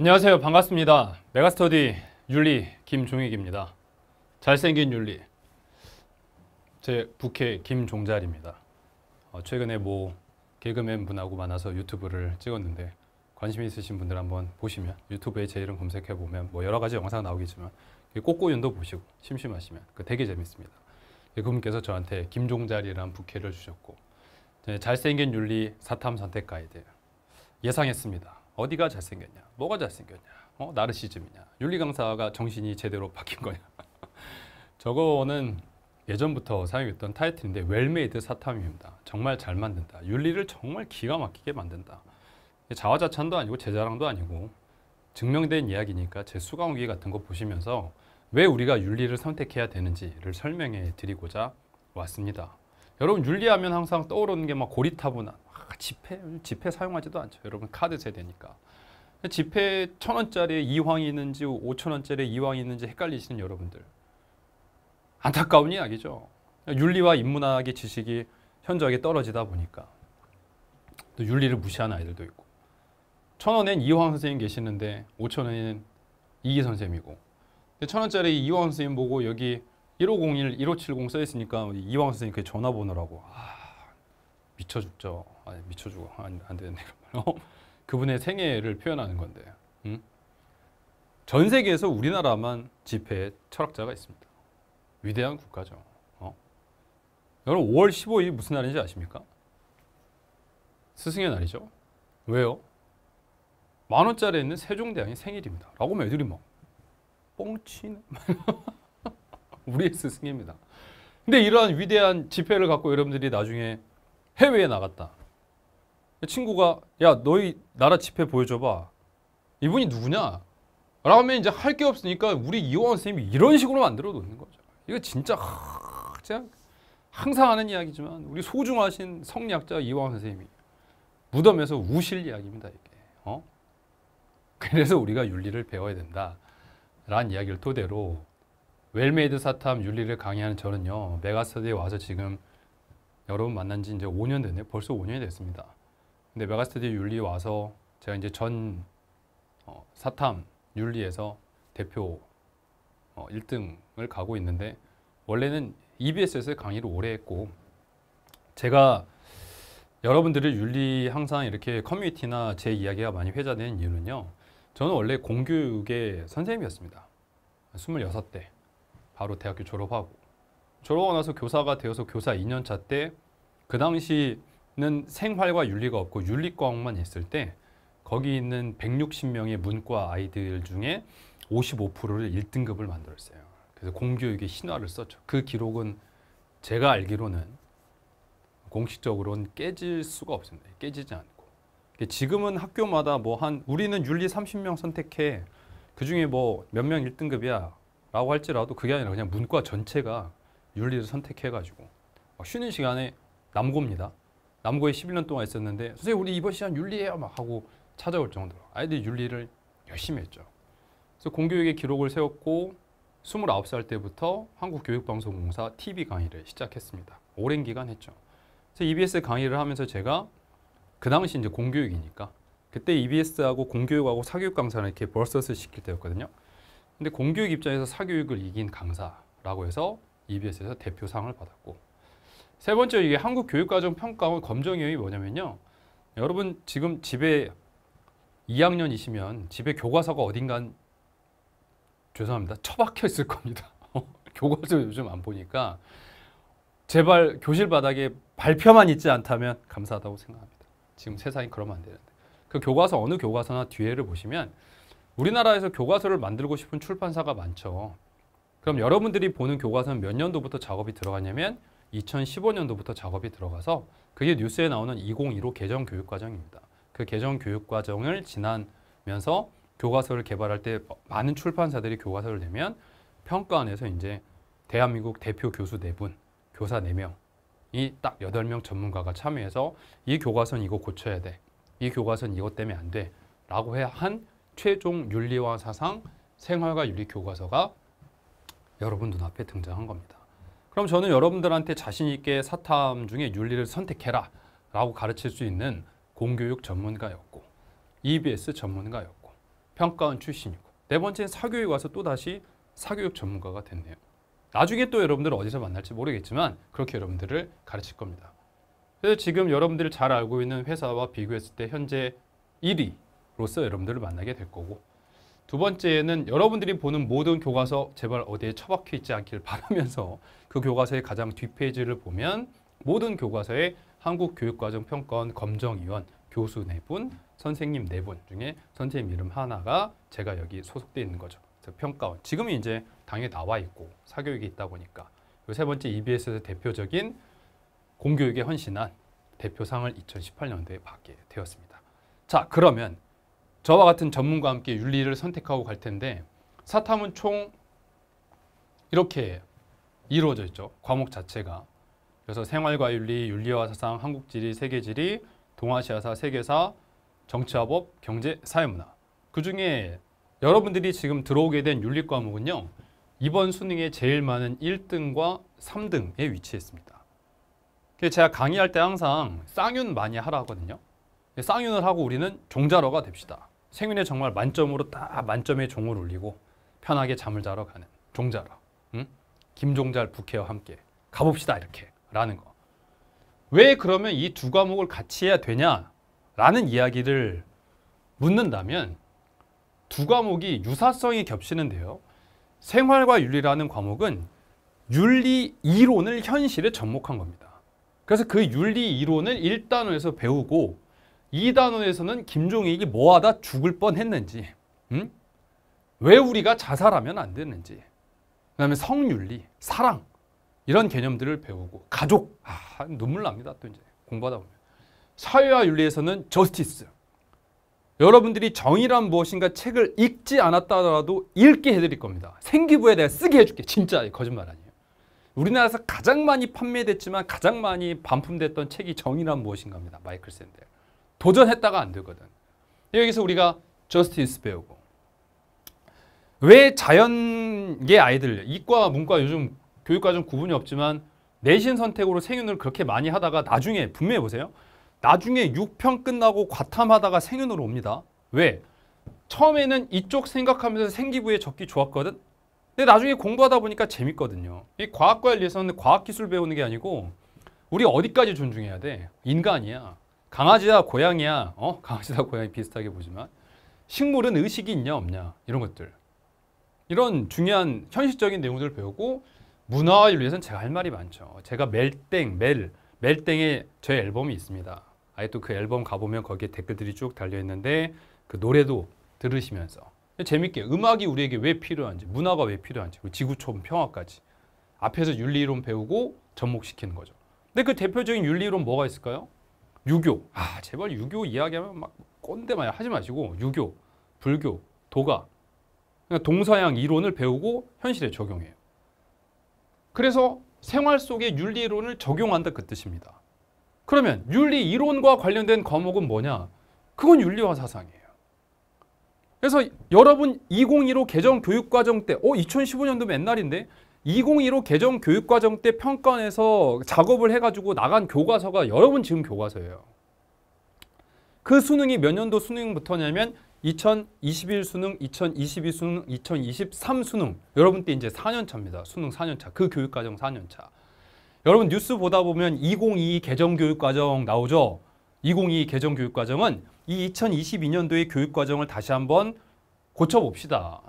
안녕하세요. 반갑습니다. 메가스터디 윤리 김종익입니다. 잘생긴 윤리. 제 부캐 김종잘입니다. 어, 최근에 뭐 개그맨 분하고 만나서 유튜브를 찍었는데 관심 있으신 분들 한번 보시면 유튜브에 제 이름 검색해 보면 뭐 여러 가지 영상 나오겠지만 꼬꼬윤도 보시고 심심하시면 그 되게 재밌습니다. 예, 그분께서 저한테 김종잘이란 부캐를 주셨고 잘생긴 윤리 사탐 선택 가이드 예상했습니다. 어디가 잘생겼냐? 뭐가 잘생겼냐? 어? 나르시즘이냐? 윤리 강사가 정신이 제대로 바뀐 거냐? 저거는 예전부터 사용했던 타이틀인데 웰메이드 사탐입니다. 정말 잘 만든다. 윤리를 정말 기가 막히게 만든다. 자화자찬도 아니고 제자랑도 아니고 증명된 이야기니까 제 수강후기 같은 거 보시면서 왜 우리가 윤리를 선택해야 되는지를 설명해 드리고자 왔습니다. 여러분 윤리하면 항상 떠오르는 게 막 고리타분한 아, 지폐 지폐 사용하지도 않죠. 여러분 카드 세대니까. 지폐 천원짜리 이황이 있는지 오천 원짜리 이황이 있는지 헷갈리시는 여러분들 안타까운 이야기죠. 윤리와 인문학의 지식이 현저하게 떨어지다 보니까 또 윤리를 무시하는 아이들도 있고 천 원엔 이황 선생님 계시는데 오천 원에 이기 선생님이고 천 원짜리 이황 선생님 보고 여기 1501, 1570 써있으니까 이황 선생님 그 전화번호라고 아, 미쳐 죽죠. 아니 미쳐 죽어. 안, 안 되겠네. 어? 그분의 생애를 표현하는 건데. 음? 전 세계에서 우리나라만 집회의 철학자가 있습니다. 위대한 국가죠. 어? 여러분 5월 1 5일 무슨 날인지 아십니까? 스승의 날이죠. 왜요? 만 원짜리에 있는 세종대왕의 생일입니다. 라고 하면 애들이 막 뻥치네. 우리의 스승입니다. 근데 이러한 위대한 지폐를 갖고 여러분들이 나중에 해외에 나갔다. 친구가 야 너희 나라 집회 보여줘봐. 이분이 누구냐? 라면 이제 할 게 없으니까 우리 이호원 선생님이 이런 식으로 만들어 놓는 거죠. 이거 진짜 하, 항상 하는 이야기지만 우리 소중하신 성리학자 이호원 선생님이 무덤에서 우실 이야기입니다. 이게. 어? 그래서 우리가 윤리를 배워야 된다. 라는 이야기를 토대로 웰메이드 사탐 윤리를 강의하는 저는요. 메가스터디에 와서 지금 여러분 만난 지 이제 5년 됐네요. 벌써 5년이 됐습니다. 근데 메가스터디 윤리 와서 제가 이제 전 어, 사탐 윤리에서 대표 어, 1등을 가고 있는데 원래는 EBS에서 강의를 오래 했고 제가 여러분들의 윤리 항상 이렇게 커뮤니티나 제 이야기가 많이 회자된 이유는요. 저는 원래 공교육의 선생님이었습니다. 26대 바로 대학교 졸업하고 졸업하고 나서 교사가 되어서 교사 2년차 때 그 당시는 생활과 윤리가 없고 윤리과학만 했을 때 거기 있는 160명의 문과 아이들 중에 55%를 1등급을 만들었어요. 그래서 공교육의 신화를 썼죠. 그 기록은 제가 알기로는 공식적으로는 깨질 수가 없습니다. 깨지지 않고. 지금은 학교마다 뭐 한 우리는 윤리 30명 선택해 그 중에 뭐 몇 명 1등급이야 라고 할지라도 그게 아니라 그냥 문과 전체가 윤리를 선택해가지고 쉬는 시간에 남고입니다. 남고에 11년 동안 있었는데 선생님 우리 이번 시간 윤리해요 막 하고 찾아올 정도로 아이들이 윤리를 열심히 했죠. 그래서 공교육의 기록을 세웠고 29살 때부터 한국교육방송공사 TV 강의를 시작했습니다. 오랜 기간 했죠. 그래서 EBS 강의를 하면서 제가 그 당시 이제 공교육이니까 그때 EBS하고 공교육하고 사교육 강사는 이렇게 벌서스 시킬 때였거든요. 근데 공교육 입장에서 사교육을 이긴 강사라고 해서 EBS에서 대표상을 받았고 세 번째 이게 한국 교육과정 평가원 검정위원이 뭐냐면요. 여러분 지금 집에 2학년이시면 집에 교과서가 어딘가 죄송합니다. 처박혀 있을 겁니다. 교과서 요즘 안 보니까 제발 교실 바닥에 발표만 있지 않다면 감사하다고 생각합니다. 지금 세상이 그러면 안 되는데. 그 교과서 어느 교과서나 뒤에를 보시면 우리나라에서 교과서를 만들고 싶은 출판사가 많죠. 그럼 여러분들이 보는 교과서는 몇 년도부터 작업이 들어가냐면 2015년도부터 작업이 들어가서 그게 뉴스에 나오는 2015 개정 교육 과정입니다. 그 개정 교육 과정을 지나면서 교과서를 개발할 때 많은 출판사들이 교과서를 내면 평가원에서 이제 대한민국 대표 교수 4분, 교사 4명이 딱 8명 전문가가 참여해서 이 교과서는 이거 고쳐야 돼. 이 교과서는 이것 때문에 안 돼. 라고 해야 한 최종 윤리와 사상, 생활과 윤리 교과서가 여러분 눈앞에 등장한 겁니다. 그럼 저는 여러분들한테 자신 있게 사탐 중에 윤리를 선택해라 라고 가르칠 수 있는 공교육 전문가였고 EBS 전문가였고 평가원 출신이고 네 번째는 사교육 와서 또다시 사교육 전문가가 됐네요. 나중에 또 여러분들 어디서 만날지 모르겠지만 그렇게 여러분들을 가르칠 겁니다. 그래서 지금 여러분들이 잘 알고 있는 회사와 비교했을 때 현재 1위로서 여러분들을 만나게 될 거고 두 번째는 여러분들이 보는 모든 교과서 제발 어디에 처박혀 있지 않길 바라면서 그 교과서의 가장 뒷페이지를 보면 모든 교과서에 한국교육과정평가원 검정위원 교수 네 분, 선생님 네 분 중에 선생님 이름 하나가 제가 여기 소속되어 있는 거죠. 그래서 평가원. 지금은 이제 당에 나와 있고 사교육이 있다 보니까 세 번째 EBS에서 대표적인 공교육에 헌신한 대표상을 2018년도에 받게 되었습니다. 자, 그러면 저와 같은 전문가와 함께 윤리를 선택하고 갈 텐데 사탐은 총 이렇게 이루어져 있죠. 과목 자체가. 그래서 생활과 윤리, 윤리와 사상, 한국지리, 세계지리, 동아시아사, 세계사, 정치화법, 경제, 사회문화. 그중에 여러분들이 지금 들어오게 된 윤리 과목은요. 이번 수능에 제일 많은 1등과 3등에 위치했습니다. 제가 강의할 때 항상 쌍윤 많이 하라 하거든요. 쌍윤을 하고 우리는 종자러가 됩시다. 생윤에 정말 만점으로 다 아, 만점의 종을 울리고 편하게 잠을 자러 가는 종자로 응? 김종자를 부캐와 함께 가봅시다 이렇게 라는 거. 왜 그러면 이 두 과목을 같이 해야 되냐라는 이야기를 묻는다면 두 과목이 유사성이 겹치는데요. 생활과 윤리라는 과목은 윤리 이론을 현실에 접목한 겁니다. 그래서 그 윤리 이론을 1단원에서 배우고 이단원에서는 김종익이 뭐하다 죽을 뻔했는지 응? 음? 왜 우리가 자살하면 안 되는지 그 다음에 성윤리, 사랑 이런 개념들을 배우고 가족 아, 눈물 납니다 또 이제 공부하다 보면 사회와 윤리에서는 저스티스 여러분들이 정의란 무엇인가 책을 읽지 않았다더라도 읽게 해드릴 겁니다 생기부에 내가 쓰게 해줄게 진짜 거짓말 아니에요 우리나라에서 가장 많이 판매됐지만 가장 많이 반품됐던 책이 정의란 무엇인가입니다 마이클 샌델 도전했다가 안 되거든. 여기서 우리가 저스티스 배우고 왜 자연계 아이들 이과 문과 요즘 교육과 정 구분이 없지만 내신 선택으로 생윤을 그렇게 많이 하다가 나중에 분명히 보세요. 나중에 6평 끝나고 과탐하다가 생윤으로 옵니다. 왜? 처음에는 이쪽 생각하면서 생기부에 적기 좋았거든. 근데 나중에 공부하다 보니까 재밌거든요. 이 과학과에 대해서는 과학기술 배우는 게 아니고 우리 어디까지 존중해야 돼? 인간이야. 강아지와 고양이야. 어? 강아지와 고양이 비슷하게 보지만 식물은 의식이 있냐 없냐 이런 것들. 이런 중요한 현실적인 내용들을 배우고 문화와 인류에서는 제가 할 말이 많죠. 제가 멜땡, 멜, 멜땡의 저의 앨범이 있습니다. 아예 또 그 앨범 가보면 거기에 댓글들이 쭉 달려있는데 그 노래도 들으시면서 재밌게 음악이 우리에게 왜 필요한지 문화가 왜 필요한지 지구촌 평화까지 앞에서 윤리론 배우고 접목시키는 거죠. 근데 그 대표적인 윤리론 뭐가 있을까요? 유교. 아, 제발 유교 이야기하면 막 꼰대 마야 하지 마시고 유교, 불교, 도가. 그러니까 동서양 이론을 배우고 현실에 적용해요. 그래서 생활 속의 윤리 이론을 적용한다 그 뜻입니다. 그러면 윤리 이론과 관련된 과목은 뭐냐? 그건 윤리와 사상이에요. 그래서 여러분 2015 개정 교육과정 때, 어, 2015년도 맨날인데 2015 개정 교육과정 때 평가원에서 작업을 해가지고 나간 교과서가 여러분 지금 교과서예요. 그 수능이 몇 년도 수능부터냐면 2021 수능, 2022 수능, 2023 수능 여러분 때 이제 4년 차입니다. 수능 4년 차, 그 교육과정 4년 차. 여러분 뉴스 보다 보면 2022 개정 교육과정 나오죠? 2022 개정 교육과정은 이 2022년도의 교육과정을 다시 한번 고쳐봅시다.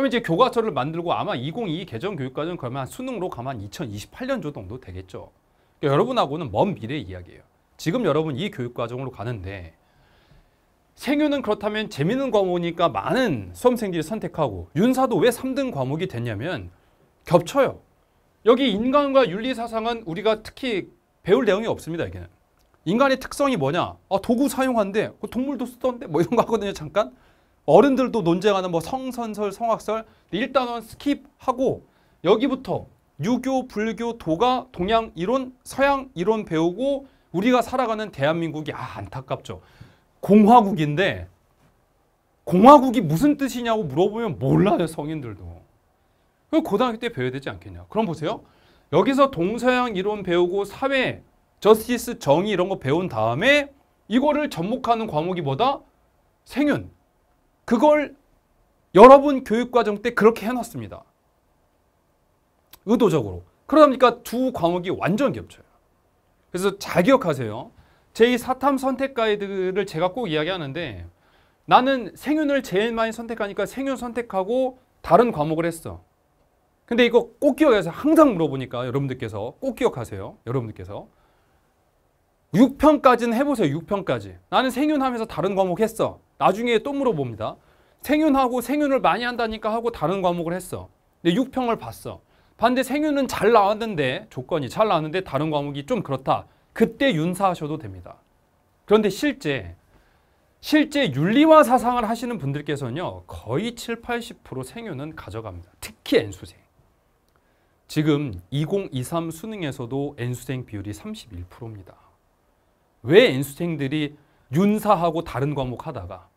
그럼 이제 교과서를 만들고 아마 2022 개정 교육과정 그러면 수능로 으 가면 2 0 2 8년 정도 되겠죠. 그러니까 여러분하고는 먼 미래 이야기예요. 지금 여러분 이 교육과정으로 가는데 생유는 그렇다면 재미있는 과목이니까 많은 수험생들이 선택하고 윤사도 왜 3등 과목이 됐냐면 겹쳐요. 여기 인간과 윤리사상은 우리가 특히 배울 내용이 없습니다. 여기는. 인간의 특성이 뭐냐? 아, 도구 사용한데, 그 동물도 쓰던데? 뭐 이런 거 하거든요, 잠깐. 어른들도 논쟁하는 뭐 성선설, 성악설 일단원 스킵하고 여기부터 유교, 불교, 도가 동양 이론, 서양 이론 배우고 우리가 살아가는 대한민국이 아 안타깝죠. 공화국인데 공화국이 무슨 뜻이냐고 물어보면 몰라요 성인들도. 그 고등학교 때 배워야 되지 않겠냐. 그럼 보세요. 여기서 동서양 이론 배우고 사회, 저스티스, 정의 이런 거 배운 다음에 이거를 접목하는 과목이 뭐다? 생윤, 그걸 여러분 교육과정 때 그렇게 해놨습니다. 의도적으로. 그러다 보니까 두 과목이 완전 겹쳐요. 그래서 잘 기억하세요. 제2사탐 선택 가이드를 제가 꼭 이야기하는데 나는 생윤을 제일 많이 선택하니까 생윤 선택하고 다른 과목을 했어. 근데 이거 꼭 기억해서 항상 물어보니까 여러분들께서 꼭 기억하세요. 여러분들께서 6편까지는 해보세요. 6편까지. 나는 생윤하면서 다른 과목 했어. 나중에 또 물어봅니다. 생윤하고 생윤을 많이 한다니까 하고 다른 과목을 했어. 근데 6평을 봤어. 반대 생윤은 잘 나왔는데 조건이 잘 나왔는데 다른 과목이 좀 그렇다. 그때 윤사하셔도 됩니다. 그런데 실제 실제 윤리와 사상을 하시는 분들께서는요. 거의 7, 80% 생윤은 가져갑니다. 특히 N수생. 지금 2023 수능에서도 N수생 비율이 31%입니다. 왜 N수생들이 윤사하고 다른 과목 하다가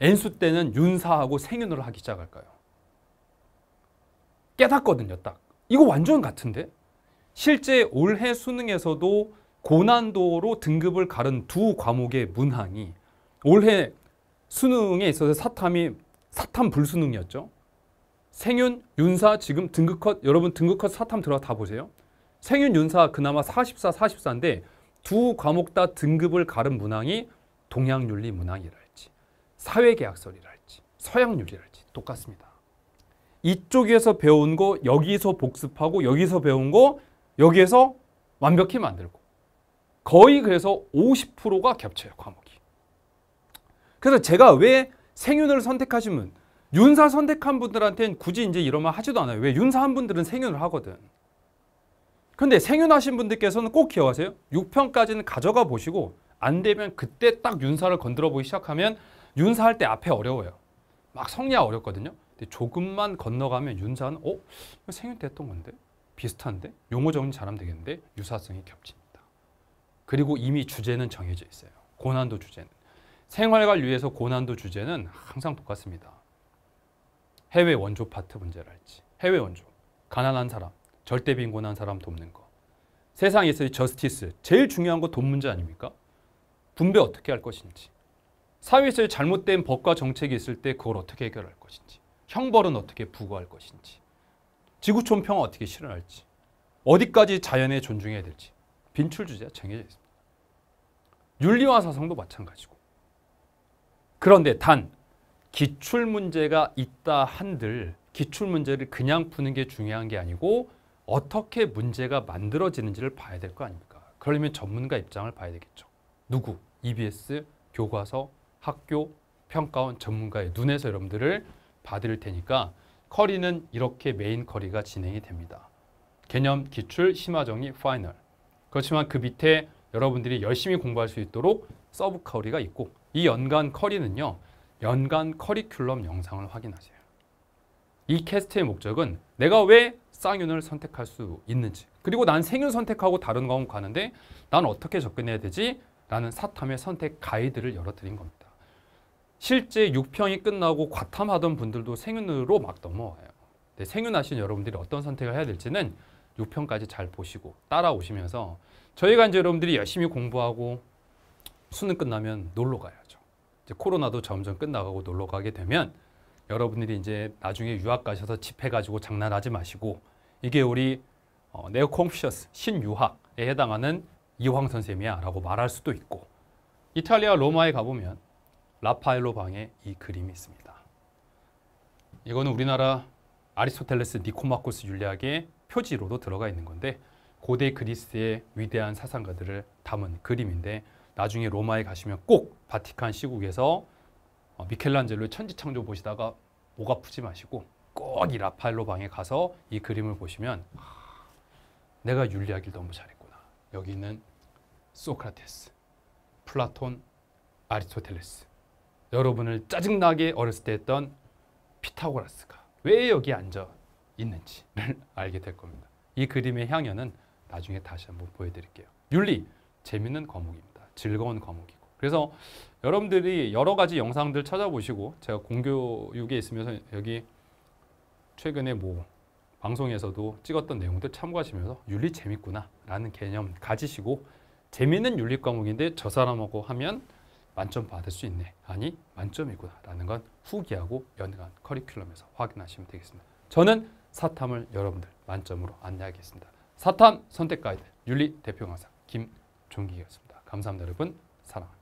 N수 때는 윤사하고 생윤으로 하기 시작할까요? 깨닫거든요, 딱. 이거 완전 같은데? 실제 올해 수능에서도 고난도로 등급을 가른 두 과목의 문항이 올해 수능에 있어서 사탐이 사탐 불수능이었죠. 생윤, 윤사 지금 등급컷 여러분 등급컷 사탐 들어가 다 보세요. 생윤, 윤사 그나마 44, 44인데 두 과목 다 등급을 가른 문항이 동양윤리 문항이랄지 사회계약설이랄지 서양윤리랄지 똑같습니다. 이쪽에서 배운 거 여기서 복습하고 여기서 배운 거 여기에서 완벽히 만들고 거의 그래서 50%가 겹쳐요 과목이. 그래서 제가 왜 생윤을 선택하신 분 윤사 선택한 분들한테는 굳이 이제 이런 말 하지도 않아요. 왜 윤사 한 분들은 생윤을 하거든. 근데 생윤하신 분들께서는 꼭 기억하세요. 6편까지는 가져가 보시고 안 되면 그때 딱 윤사를 건드려 보기 시작하면 윤사할 때 앞에 어려워요. 막 성리가 어렵거든요. 근데 조금만 건너가면 윤사는 어? 생윤 때 했던 건데? 비슷한데? 용어 정리 잘하면 되겠는데? 유사성이 겹칩니다. 그리고 이미 주제는 정해져 있어요. 고난도 주제는. 생활관 위에서 고난도 주제는 항상 똑같습니다. 해외 원조 파트 문제랄지. 해외 원조. 가난한 사람. 절대 빈곤한 사람 돕는 거. 세상에서의 저스티스, 제일 중요한 거 돈 문제 아닙니까? 분배 어떻게 할 것인지. 사회에서 잘못된 법과 정책이 있을 때 그걸 어떻게 해결할 것인지. 형벌은 어떻게 부과할 것인지. 지구촌 평화 어떻게 실현할지. 어디까지 자연에 존중해야 될지. 빈출 주제가 정해져 있습니다. 윤리와 사상도 마찬가지고. 그런데 단 기출 문제가 있다 한들 기출 문제를 그냥 푸는 게 중요한 게 아니고 어떻게 문제가 만들어지는지를 봐야 될 거 아닙니까? 그러려면 전문가 입장을 봐야 되겠죠. 누구? EBS, 교과서, 학교, 평가원 전문가의 눈에서 여러분들을 봐드릴 테니까 커리는 이렇게 메인 커리가 진행이 됩니다. 개념, 기출, 심화정리, 파이널. 그렇지만 그 밑에 여러분들이 열심히 공부할 수 있도록 서브 커리가 있고 이 연간 커리는요. 연간 커리큘럼 영상을 확인하세요. 이 캐스트의 목적은 내가 왜 쌍윤을 선택할 수 있는지 그리고 난 생윤 선택하고 다른 과목 가는데 난 어떻게 접근해야 되지? 라는 사탐의 선택 가이드를 열어드린 겁니다. 실제 6평이 끝나고 과탐하던 분들도 생윤으로 막 넘어와요. 네, 생윤하신 여러분들이 어떤 선택을 해야 될지는 6평까지 잘 보시고 따라오시면서 저희가 이제 여러분들이 열심히 공부하고 수능 끝나면 놀러 가야죠. 이제 코로나도 점점 끝나가고 놀러 가게 되면 여러분들이 이제 나중에 유학 가셔서 집해가지고 장난하지 마시고 이게 우리 어, 네오콩피셔스 신유학에 해당하는 이황 선생이야 라고 말할 수도 있고 이탈리아 로마에 가보면 라파엘로 방에 이 그림이 있습니다. 이거는 우리나라 아리스토텔레스 니코마코스 윤리학의 표지로도 들어가 있는 건데 고대 그리스의 위대한 사상가들을 담은 그림인데 나중에 로마에 가시면 꼭 바티칸 시국에서 어, 미켈란젤로의 천지창조 보시다가 목 아프지 마시고 꼭 이 라파엘로 방에 가서 이 그림을 보시면 내가 윤리하길 너무 잘했구나. 여기 는 소크라테스, 플라톤, 아리스토텔레스 여러분을 짜증나게 어렸을 때 했던 피타고라스가 왜 여기 앉아 있는지를 알게 될 겁니다. 이 그림의 향연은 나중에 다시 한번 보여드릴게요. 윤리, 재밌는 과목입니다. 즐거운 과목이고. 그래서 여러분들이 여러 가지 영상들 찾아보시고 제가 공교육에 있으면서 여기 최근에 뭐 방송에서도 찍었던 내용들 참고하시면서 윤리 재밌구나 라는 개념 가지시고 재밌는 윤리 과목인데 저 사람하고 하면 만점 받을 수 있네 아니 만점이구나 라는 건 후기하고 연관 커리큘럼에서 확인하시면 되겠습니다 저는 사탐을 여러분들 만점으로 안내하겠습니다 사탐 선택 가이드 윤리 대표 강사 김종기였습니다 감사합니다 여러분 사랑합니다